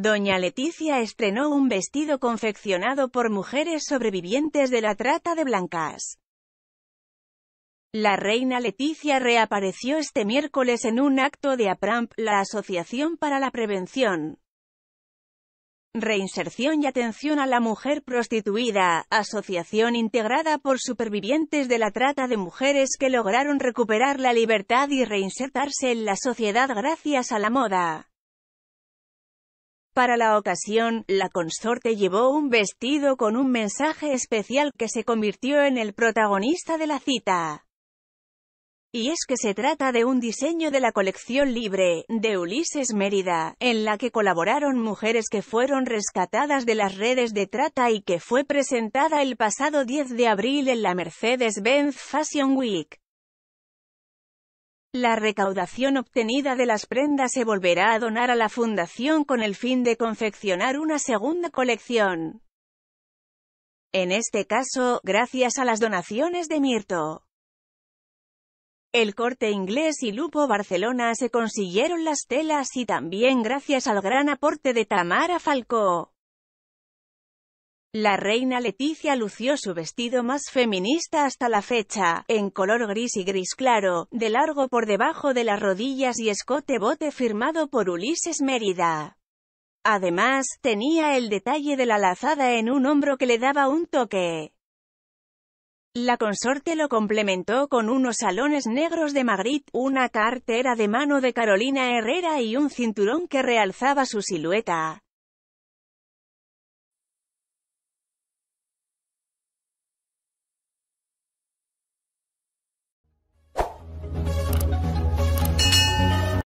Doña Leticia estrenó un vestido confeccionado por mujeres sobrevivientes de la trata de blancas. La reina Leticia reapareció este miércoles en un acto de APRAMP, la Asociación para la Prevención, Reinserción y Atención a la Mujer Prostituida, asociación integrada por supervivientes de la trata de mujeres que lograron recuperar la libertad y reinsertarse en la sociedad gracias a la moda. Para la ocasión, la consorte llevó un vestido con un mensaje especial que se convirtió en el protagonista de la cita. Y es que se trata de un diseño de la colección libre, de Ulises Mérida, en la que colaboraron mujeres que fueron rescatadas de las redes de trata y que fue presentada el pasado 10 de abril en la Mercedes-Benz Fashion Week. La recaudación obtenida de las prendas se volverá a donar a la fundación con el fin de confeccionar una segunda colección. En este caso, gracias a las donaciones de Mirto. El corte inglés y Lupo Barcelona se consiguieron las telas y también gracias al gran aporte de Tamara Falcó. La reina Leticia lució su vestido más feminista hasta la fecha, en color gris y gris claro, de largo por debajo de las rodillas y escote bote firmado por Ulises Mérida. Además, tenía el detalle de la lazada en un hombro que le daba un toque. La consorte lo complementó con unos salones negros de Magritte, una cartera de mano de Carolina Herrera y un cinturón que realzaba su silueta.